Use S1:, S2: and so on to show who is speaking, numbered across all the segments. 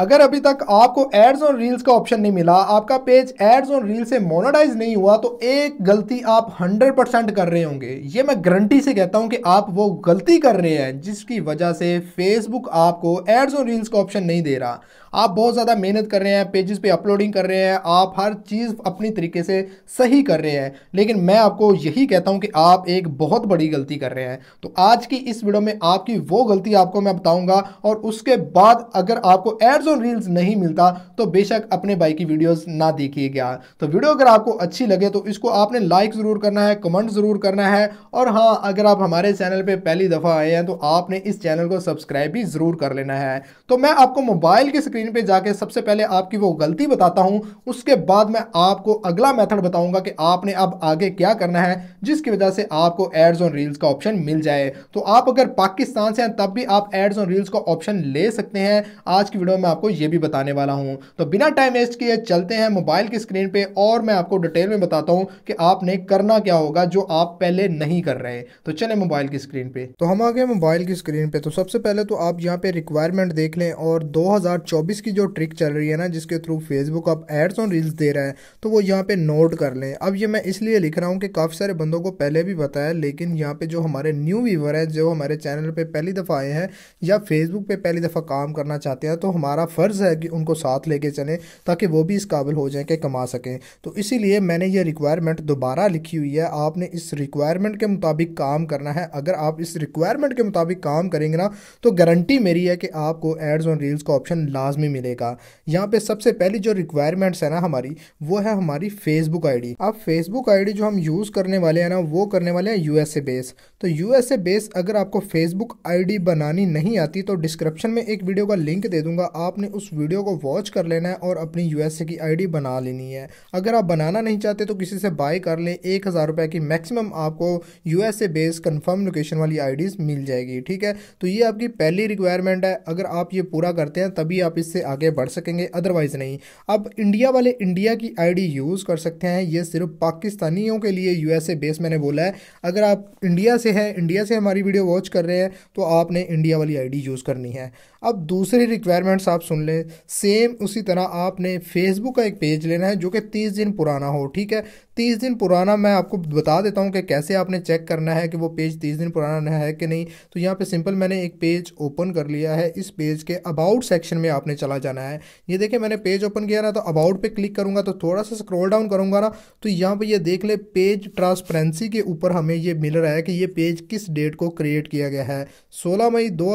S1: अगर अभी तक आपको एड्स और रील्स का ऑप्शन नहीं मिला आपका पेज एड्स और रील से मोनोटाइज नहीं हुआ तो एक गलती आप 100 परसेंट कर रहे होंगे ये मैं गारंटी से कहता हूं कि आप वो गलती कर रहे हैं जिसकी वजह से फेसबुक आपको एड्स और रील्स का ऑप्शन नहीं दे रहा आप बहुत ज़्यादा मेहनत कर रहे हैं पेजेस पे अपलोडिंग कर रहे हैं आप हर चीज़ अपनी तरीके से सही कर रहे हैं लेकिन मैं आपको यही कहता हूं कि आप एक बहुत बड़ी गलती कर रहे हैं तो आज की इस वीडियो में आपकी वो गलती आपको मैं बताऊंगा और उसके बाद अगर आपको एड्स और रील्स नहीं मिलता तो बेशक अपने बाइक की वीडियोस ना देखिएगा तो वीडियो अगर आपको अच्छी लगे तो इसको आपने लाइक ज़रूर करना है कमेंट ज़रूर करना है और हाँ अगर आप हमारे चैनल पर पहली दफ़ा आए हैं तो आपने इस चैनल को सब्सक्राइब भी ज़रूर कर लेना है तो मैं आपको मोबाइल की स्क्रीन पर जाके सबसे पहले आपकी वो गलती बताता हूँ उसके बाद मैं आपको अगला मैथड बताऊँगा कि आपने अब आगे क्या करना है जिसकी वजह से आपको एड्स ऑन रील्स का ऑप्शन मिल जाए तो आप अगर पाकिस्तान से हैं तब भी आप एड्स ऑन रील्स का ऑप्शन ले सकते हैं आज की वीडियो में आप आपको ये भी बताने वाला हूँ तो बिना टाइम वेस्ट किए चलते हैं मोबाइल की स्क्रीन पे और मैं आपको डिटेल में बताता हूँ कि आपने करना क्या होगा जो आप पहले नहीं कर रहे तो चले मोबाइल की स्क्रीन पे तो हम आ गए मोबाइल की स्क्रीन पे तो सबसे पहले तो आप यहाँ पे रिक्वायरमेंट देख लें और 2024 की जो ट्रिक चल रही है ना जिसके थ्रू फेसबुक आप एड्स और रील्स दे रहा है तो वो यहाँ पे नोट कर लें अब ये मैं इसलिए लिख रहा हूँ कि काफ़ी सारे बंदों को पहले भी बताया लेकिन यहाँ पे जो हमारे न्यू व्यूवर हैं जो हमारे चैनल पर पहली दफ़ा आए हैं या फेसबुक पर पहली दफ़ा काम करना चाहते हैं तो हमारा हमारा फ़र्ज़ है कि उनको साथ लेके चलें ताकि वो भी इस काबिल हो जाएं कि कमा सकें तो इसीलिए मैंने ये रिक्वायरमेंट दोबारा लिखी हुई है आपने इस रिक्वायरमेंट के मुताबिक काम करना है अगर आप इस रिक्वायरमेंट के मुताबिक काम करेंगे ना तो गारंटी मेरी है कि आपको एड्स ऑन रील्स का ऑप्शन लाजमी मिलेगा यहाँ पर सबसे पहली जो रिक्वायरमेंट्स है ना हमारी वो है हमारी फेसबुक डी आप फेसबुक डी जो हम यूज़ करने वाले हैं ना वो करने वाले हैं यूएसए बेस तो यूएसए बेस अगर आपको फेसबुक डी बनानी नहीं आती तो डिस्क्रिप्शन में एक वीडियो का लिंक दे दूंगा आप आपने उस वीडियो को वॉच कर लेना है और अपनी यूएसए की आईडी बना लेनी है अगर आप बनाना नहीं चाहते तो किसी से बाय कर लें एक हज़ार रुपये की मैक्सिमम आपको यूएसए बेस्ड कंफर्म लोकेशन वाली आईडीज़ मिल जाएगी ठीक है तो ये आपकी पहली रिक्वायरमेंट है अगर आप ये पूरा करते हैं तभी आप इससे आगे बढ़ सकेंगे अदरवाइज़ नहीं अब इंडिया वाले इंडिया की आईडी यूज़ कर सकते हैं ये सिर्फ पाकिस्तानियों के लिए यूएसए बेस मैंने बोला है अगर आप इंडिया से हैं इंडिया से हमारी वीडियो वॉच कर रहे हैं तो आपने इंडिया वाली आईडी यूज़ करनी है अब दूसरी रिक्वायरमेंट्स आप आप सुन लें सेम उसी तरह आपने फेसबुक का एक पेज लेना है जो कि तीस दिन पुराना हो ठीक है तीस दिन पुराना मैं आपको बता देता हूँ कि कैसे आपने चेक करना है कि वो पेज तीस दिन पुराना है कि नहीं तो यहाँ पे सिंपल मैंने एक पेज ओपन कर लिया है इस पेज के अबाउट सेक्शन में आपने चला जाना है ये देखिए मैंने पेज ओपन किया ना तो अबाउट पे क्लिक करूँगा तो थोड़ा सा स्क्रॉल डाउन करूँगा ना तो यहाँ पर ये देख ले पेज ट्रांसपेरेंसी के ऊपर हमें ये मिल रहा है कि ये पेज किस डेट को क्रिएट किया गया है सोलह मई दो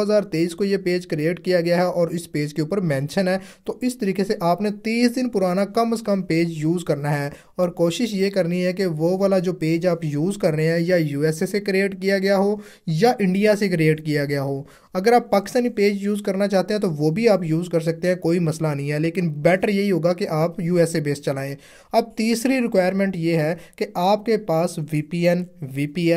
S1: को ये पेज क्रिएट किया गया है और इस पेज के ऊपर ऊपर मेंशन है तो इस तरीके से आपने तीस दिन पुराना कम से कम पेज यूज़ करना है और कोशिश ये करनी है कि वो वाला जो पेज आप यूज़ कर रहे हैं या यूएसए से क्रिएट किया गया हो या इंडिया से क्रिएट किया गया हो अगर आप पाकिस्तानी पेज यूज़ करना चाहते हैं तो वो भी आप यूज़ कर सकते हैं कोई मसला नहीं है लेकिन बेटर यही होगा कि आप यू एस बेस चलाएँ अब तीसरी रिक्वायरमेंट ये है कि आपके पास वी पी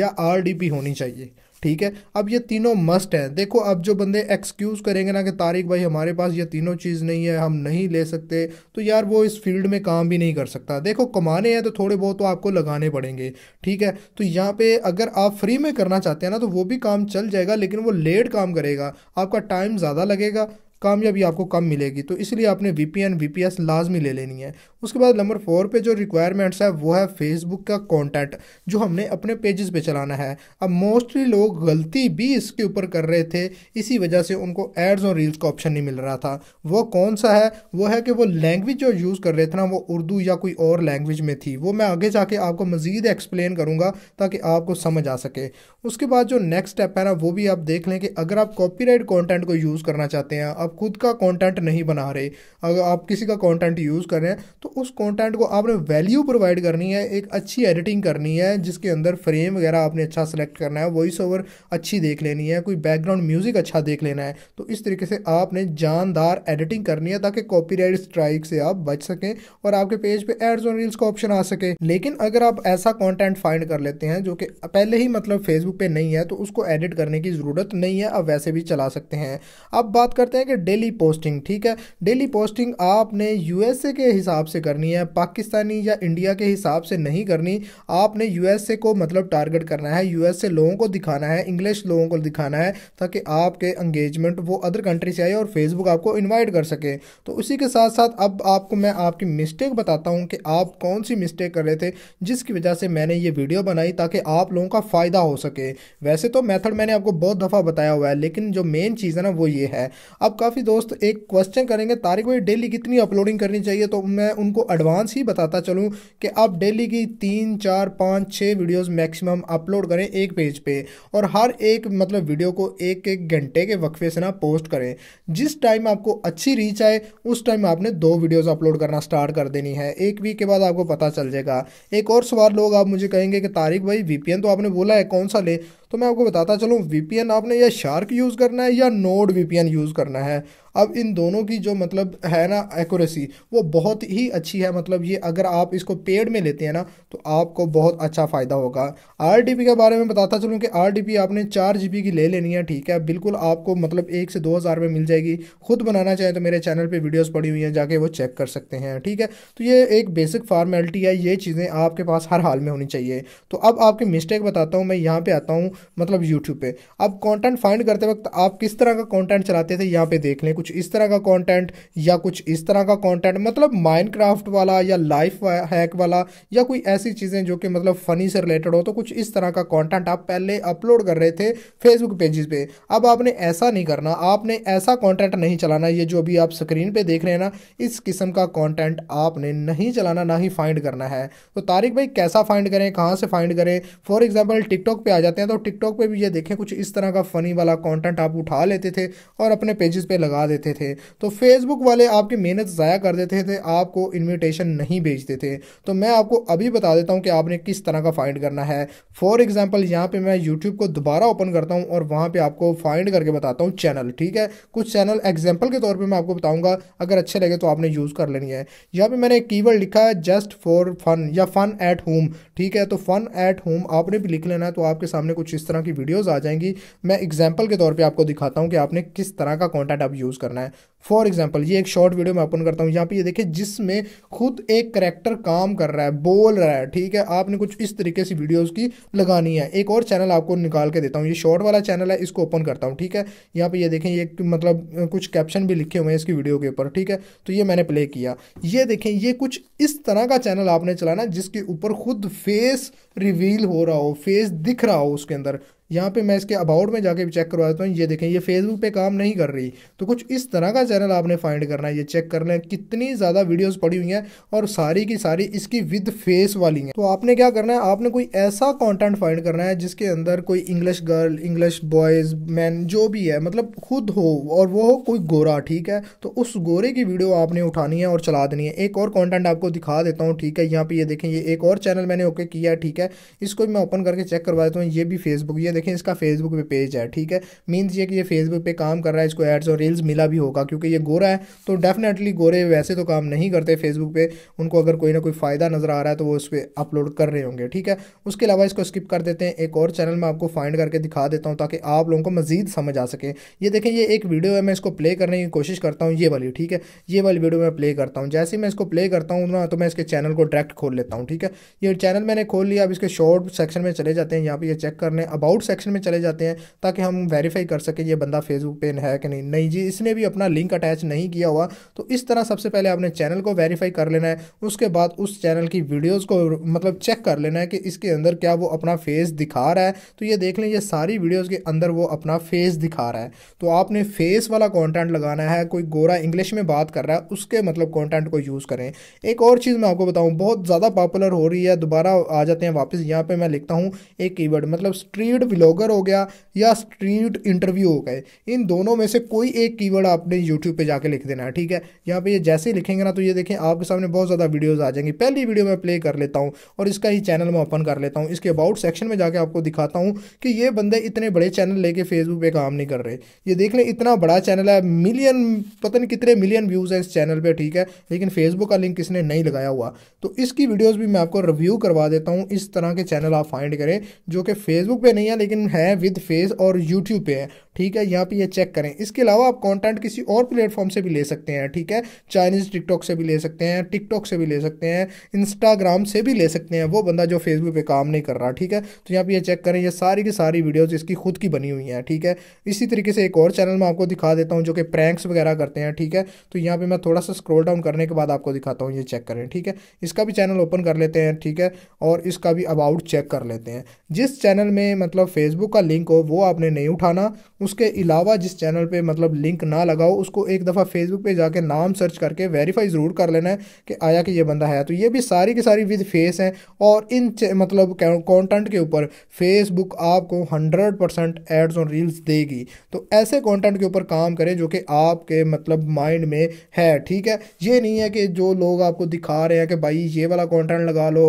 S1: या आर डी पी होनी चाहिए ठीक है अब ये तीनों मस्ट हैं देखो अब जो बंदे एक्सक्यूज़ करेंगे ना कि तारिक भाई हमारे पास ये तीनों चीज़ नहीं है हम नहीं ले सकते तो यार वो इस फील्ड में काम भी नहीं कर सकता देखो कमाने हैं तो थोड़े बहुत तो आपको लगाने पड़ेंगे ठीक है तो यहाँ पे अगर आप फ्री में करना चाहते हैं ना तो वो भी काम चल जाएगा लेकिन वो लेट काम करेगा आपका टाइम ज़्यादा लगेगा कामयाबी आपको कम मिलेगी तो इसलिए आपने V P N V P S लाजमी ले लेनी है उसके बाद नंबर फोर पे जो रिक्वायरमेंट्स है वो है फेसबुक का कंटेंट जो हमने अपने पेजेस पे चलाना है अब मोस्टली लोग गलती भी इसके ऊपर कर रहे थे इसी वजह से उनको एड्स और रील्स का ऑप्शन नहीं मिल रहा था वो कौन सा है वो है कि वो लैंग्वेज जो यूज़ कर रहे थे ना वो उर्दू या कोई और लैंग्वेज में थी वो मैं आगे जाके आपको मज़ीद एक्सप्लेन करूँगा ताकि आपको समझ आ सके उसके बाद जो नेक्स्ट स्टेप है ना वो भी आप देख लें कि अगर आप कॉपीराइट कंटेंट को यूज़ करना चाहते हैं आप खुद का कंटेंट नहीं बना रहे अगर आप किसी का कंटेंट यूज़ कर रहे हैं तो उस कंटेंट को आपने वैल्यू प्रोवाइड करनी है एक अच्छी एडिटिंग करनी है जिसके अंदर फ्रेम वगैरह आपने अच्छा सेलेक्ट करना है वॉइस ओवर अच्छी देख लेनी है कोई बैकग्राउंड म्यूज़िक अच्छा देख लेना है तो इस तरीके से आपने जानदार एडिटिंग करनी है ताकि कॉपी स्ट्राइक से आप बच सकें और आपके पेज पर एड्स और रील्स का ऑप्शन आ सके लेकिन अगर आप ऐसा कॉन्टेंट फाइंड कर लेते हैं जो कि पहले ही मतलब फेसबुक पर नहीं है तो उसको एडिट करने की ज़रूरत नहीं है आप वैसे भी चला सकते हैं अब बात करते हैं कि डेली पोस्टिंग ठीक है डेली पोस्टिंग आपने यूएसए के हिसाब से करनी है पाकिस्तानी या इंडिया के हिसाब से नहीं करनी आपने यूएसए को मतलब टारगेट करना है यूएसए लोगों को दिखाना है इंग्लिश लोगों को दिखाना है ताकि आपके एंगेजमेंट वो अदर कंट्री से आए और फेसबुक आपको इन्वाइट कर सके तो उसी के साथ साथ अब आपको मैं आपकी मिस्टेक बताता हूँ कि आप कौन सी मिस्टेक कर रहे थे जिसकी वजह से मैंने ये वीडियो बनाई ताकि आप लोगों का फ़ायदा हो सके वैसे तो मैथड मैंने आपको बहुत दफ़ा बताया हुआ है लेकिन जो मेन चीज़ है ना वो ये है अब काफ़ी दोस्त एक क्वेश्चन करेंगे तारिक भाई डेली कितनी अपलोडिंग करनी चाहिए तो मैं उनको एडवांस ही बताता चलूँ कि आप डेली की तीन चार पाँच छः वीडियोज़ मैक्सिमम अपलोड करें एक पेज पे और हर एक मतलब वीडियो को एक एक घंटे के वक्फे से ना पोस्ट करें जिस टाइम आपको अच्छी रीच आए उस टाइम आपने दो वीडियोज़ अपलोड करना स्टार्ट कर देनी है एक वीक के बाद आपको पता चल जाएगा एक और सवाल लोग आप मुझे कहेंगे कि तारिक भाई वीपीएन तो आपने बोला है कौन सा ले तो मैं आपको बताता चलूँ वी आपने या शार्क यूज़ करना है या नोड वी यूज़ करना है अब इन दोनों की जो मतलब है ना एक्यूरेसी वो बहुत ही अच्छी है मतलब ये अगर आप इसको पेड में लेते हैं ना तो आपको बहुत अच्छा फ़ायदा होगा आर के बारे में बताता चलूँ कि आर आपने चार की ले लेनी है ठीक है बिल्कुल आपको मतलब एक से दो हज़ार में मिल जाएगी खुद बनाना चाहें तो मेरे चैनल पर वीडियोज़ पड़ी हुई हैं जाके वो चेक कर सकते हैं ठीक है तो ये एक बेसिक फार्मेलिटी है ये चीज़ें आपके पास हर हाल में होनी चाहिए तो अब आपकी मिस्टेक बताता हूँ मैं यहाँ पे आता हूँ मतलब यूट्यूब पे अब कंटेंट फाइंड करते वक्त आप किस तरह का कंटेंट चलाते थे यहाँ पे देख लें कुछ इस तरह का कंटेंट या कुछ इस तरह का कंटेंट मतलब माइनक्राफ्ट वाला या लाइफ हैक वाला या कोई ऐसी चीज़ें जो कि मतलब फ़नी से रिलेटेड हो तो कुछ इस तरह का कंटेंट आप पहले अपलोड कर रहे थे फेसबुक पेजेस पे अब आपने ऐसा नहीं करना आपने ऐसा कॉन्टेंट नहीं चलाना ये जो अभी आप स्क्रीन पर देख रहे हैं ना इस किस्म का कॉन्टेंट आपने नहीं चलाना ना ही फाइंड करना है तो तारिक भाई कैसा फाइंड करें कहाँ से फाइंड करें फॉर एग्जाम्पल टिकटॉक पर आ जाते हैं तो टिकटॉक पर भी ये देखें कुछ इस तरह का फ़नी वाला कॉन्टेंट आप उठा लेते थे और अपने पेजेस पर लगा देते देते थे तो फेसबुक वाले आपकी मेहनत ज़ाया कर देते थे आपको इन्विटेशन नहीं भेजते थे तो मैं आपको अभी बता देता हूँ कि आपने किस तरह का फाइंड करना है फॉर एग्जाम्पल यहाँ पर मैं यूट्यूब को दोबारा ओपन करता हूँ और वहाँ पर आपको फाइंड करके बताता हूँ चैनल ठीक है कुछ चैनल एग्जाम्पल के तौर पर मैं आपको बताऊँगा अगर अच्छे लगे तो आपने यूज़ कर लेनी है यहाँ पर मैंने एक कीवर्ड लिखा है जस्ट फॉर फन या फन एट होम ठीक है तो फन एट होम आपने भी लिख लेना है तो आपके सामने कुछ इस तरह की वीडियोज़ आ जाएंगी मैं एग्जाम्पल के तौर पर आपको दिखाता हूं कि आपने किस तरह का कंटेंट आप यूज़ कर करना है फॉर एग्जाम्पल ये एक शॉर्ट वीडियो मैं ओपन करता हूँ यहाँ पे ये देखिए जिसमें खुद एक करेक्टर काम कर रहा है बोल रहा है ठीक है आपने कुछ इस तरीके से वीडियोज़ की लगानी है एक और चैनल आपको निकाल के देता हूँ ये शॉर्ट वाला चैनल है इसको ओपन करता हूँ ठीक है यहाँ पे ये देखें ये मतलब कुछ कैप्शन भी लिखे हुए हैं इसकी वीडियो के ऊपर ठीक है तो ये मैंने प्ले किया ये देखें ये कुछ इस तरह का चैनल आपने चलाना जिसके ऊपर खुद फेस रिवील हो रहा हो फेस दिख रहा हो उसके अंदर यहाँ पे मैं इसके अबाउट में जाके चेक करवा देता हूँ ये देखें ये फेसबुक पे काम नहीं कर रही तो कुछ इस तरह का चैनल आपने फाइंड करना है ये चेक कर लें कितनी ज़्यादा वीडियोस पड़ी हुई हैं और सारी की सारी इसकी विद फेस वाली हैं तो आपने क्या करना है आपने कोई ऐसा कॉन्टेंट फाइंड करना है जिसके अंदर कोई English girl English boys man जो भी है मतलब खुद हो और वो हो कोई गोरा ठीक है तो उस गोरे की वीडियो आपने उठानी है और चला देनी है एक और कॉन्टेंट आपको दिखा देता हूँ ठीक है यहाँ पे ये देखें ये एक और चैनल मैंने ओके किया है ठीक है इसको मैं ओपन करके चेक करवा देता हूँ ये भी फेसबुक ये देखें इसका फेसबुक पे पेज है ठीक है मीन्स ये कि ये फेसबुक पे काम कर रहा है इसको एड्स और रील्स मिला भी होगा क्योंकि क्योंकि ये गोरा है तो डेफिनेटली गोरे वैसे तो काम नहीं करते फेसबुक पे उनको अगर कोई ना कोई फ़ायदा नज़र आ रहा है तो वो उस पर अपलोड कर रहे होंगे ठीक है उसके अलावा इसको स्किप कर देते हैं एक और चैनल में आपको फाइंड करके दिखा देता हूँ ताकि आप लोगों को मजीद समझ आ सके ये देखें ये एक वीडियो है मैं इसको प्ले करने की कोशिश करता हूँ ये वाली ठीक है ये वाली वीडियो मैं प्ले करता हूँ जैसे ही मैं इसको प्ले करता हूँ ना तो मैं इसके चैनल को डायरेक्ट खोल लेता हूँ ठीक है ये चैनल मैंने खोल लिया अब इसके शॉर्ट सेक्शन में चले जाते हैं यहाँ पर ये चेक करने अबाउट सेक्शन में चले जाते हैं ताकि हम वेरीफाई कर सकें ये बंदा फेसबुक पे है कि नहीं नहीं जी इसने भी अपना लिंक अटैच नहीं किया हुआ तो इस तरह सबसे पहले आपने चैनल को वेरीफाई कर लेना है उसके बाद उस चैनल की वीडियोज़ को मतलब चेक कर लेना है कि इसके अंदर क्या वो अपना फेस दिखा रहा है तो ये देख लें ये सारी वीडियोज़ के अंदर वो अपना फेस दिखा रहा है तो आपने फेस वाला कॉन्टेंट लगाना है कोई गोरा इंग्लिश में बात कर रहा है उसके मतलब कॉन्टेंट को यूज़ करें एक और चीज़ मैं आपको बताऊँ बहुत ज़्यादा पॉपुलर हो रही है दोबारा आ जाते हैं वापस यहाँ पर मैं लिखता हूँ एक की मतलब स्ट्रीट ब्लॉगर हो गया या स्ट्रीट इंटरव्यू हो गए इन दोनों में से कोई एक कीवर्ड आपने यूट्यूब पे जाके लिख देना है ठीक है यहाँ पे ये जैसे ही लिखेंगे ना तो ये देखें आपके सामने बहुत ज़्यादा वीडियोज़ आ जाएंगी पहली वीडियो मैं प्ले कर लेता हूँ और इसका ही चैनल मैं ओपन कर लेता हूँ इसके अबाउट सेक्शन में जाकर आपको दिखाता हूँ कि ये बंदे इतने बड़े चैनल लेके फेसबुक पर काम नहीं कर रहे ये देख लें इतना बड़ा चैनल है मिलियन पता नहीं कितने मिलियन व्यूज़ है इस चैनल पर ठीक है लेकिन फेसबुक का लिंक इसने नहीं लगाया हुआ तो इसकी वीडियोज़ भी मैं आपको रिव्यू करवा देता हूँ इस तरह के चैनल आप फाइंड करें जो कि फेसबुक पर नहीं है लेकिन है विद फेस और यूट्यूब पे है ठीक है यहाँ पे ये चेक करें इसके अलावा आप कंटेंट किसी और और प्लेटफॉर्म से भी ले सकते हैं ठीक है चाइनीज़ टिकटॉक से भी ले सकते हैं टिकटॉक से भी ले सकते हैं इंस्टाग्राम से भी ले सकते हैं वो बंदा जो फेसबुक पे काम नहीं कर रहा ठीक है तो यहाँ पर ये चेक करें ये सारी की सारी वीडियोज़ इसकी खुद की बनी हुई हैं ठीक है इसी तरीके से एक और चैनल मैं आपको दिखा देता हूँ जो कि प्रैंक्स वगैरह करते हैं ठीक है तो यहाँ पर मैं थोड़ा सा स्क्रोल डाउन करने के बाद आपको दिखाता हूँ ये चेक करें ठीक है इसका भी चैनल ओपन कर लेते हैं ठीक है और इसका भी अबाउट चेक कर लेते हैं जिस चैनल में मतलब फेसबुक का लिंक हो वो आपने नहीं उठाना उसके अलावा जिस चैनल पर मतलब लिंक ना लगाओ उसको उसको एक दफ़ा फेसबुक पे जाके नाम सर्च करके वेरीफाई ज़रूर कर लेना है कि आया कि ये बंदा है तो ये भी सारी की सारी विद फेस हैं और इन मतलब कंटेंट के ऊपर फेसबुक आपको 100 परसेंट एड्स और रील्स देगी तो ऐसे कंटेंट के ऊपर काम करें जो कि आपके मतलब माइंड में है ठीक है ये नहीं है कि जो लोग आपको दिखा रहे हैं कि भाई ये वाला कॉन्टेंट लगा लो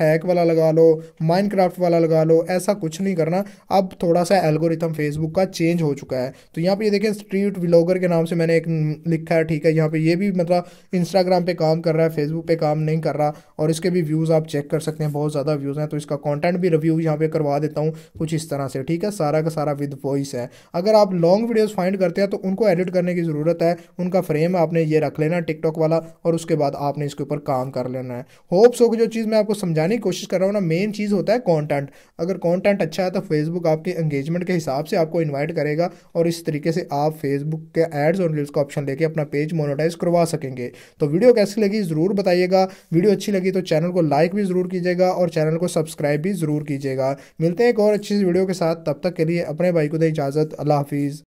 S1: हैक वाला लगा लो माइंड वाला लगा लो ऐसा कुछ नहीं करना अब थोड़ा सा एल्गोरिथम फेसबुक का चेंज हो चुका है तो यहाँ पर ये देखें स्ट्रीट व्लॉगर के नाम से मैंने एक लिखा है ठीक है यहाँ पे ये भी मतलब इंस्टाग्राम पे काम कर रहा है फेसबुक पे काम नहीं कर रहा और इसके भी व्यूज़ आप चेक कर सकते हैं बहुत ज़्यादा व्यूज़ हैं तो इसका कॉन्टेंट भी रिव्यू यहाँ पर करवा देता हूँ कुछ इस तरह से ठीक है सारा का सारा विद वॉइस है अगर आप लॉन्ग वीडियोज़ फाइंड करते हैं तो उनको एडिट करने की ज़रूरत है उनका फ्रेम आपने ये रख लेना टिकटॉक वाला और उसके बाद आपने इसके ऊपर काम कर लेना है होप सो की जो चीज़ मैं आपको समझाने की कोशिश कर रहा हूँ ना मेन चीज़ होता है कॉन्टेंट अगर कॉन्टेंट अच्छा है तो फेसबुक आपके एंगेजमेंट के हिसाब से आपको इन्वाइट करेगा और इस तरीके से आप फेसबुक के एड्स और ऑन रील्स का ऑप्शन लेके अपना पेज मोनोटाइज करवा सकेंगे तो वीडियो कैसी लगी ज़रूर बताइएगा वीडियो अच्छी लगी तो चैनल को लाइक भी ज़रूर कीजिएगा और चैनल को सब्सक्राइब भी ज़रूर कीजिएगा मिलते हैं एक और अच्छी वीडियो के साथ तब तक के लिए अपने भाई को दें इजाज़त अल्लाह हाफिज़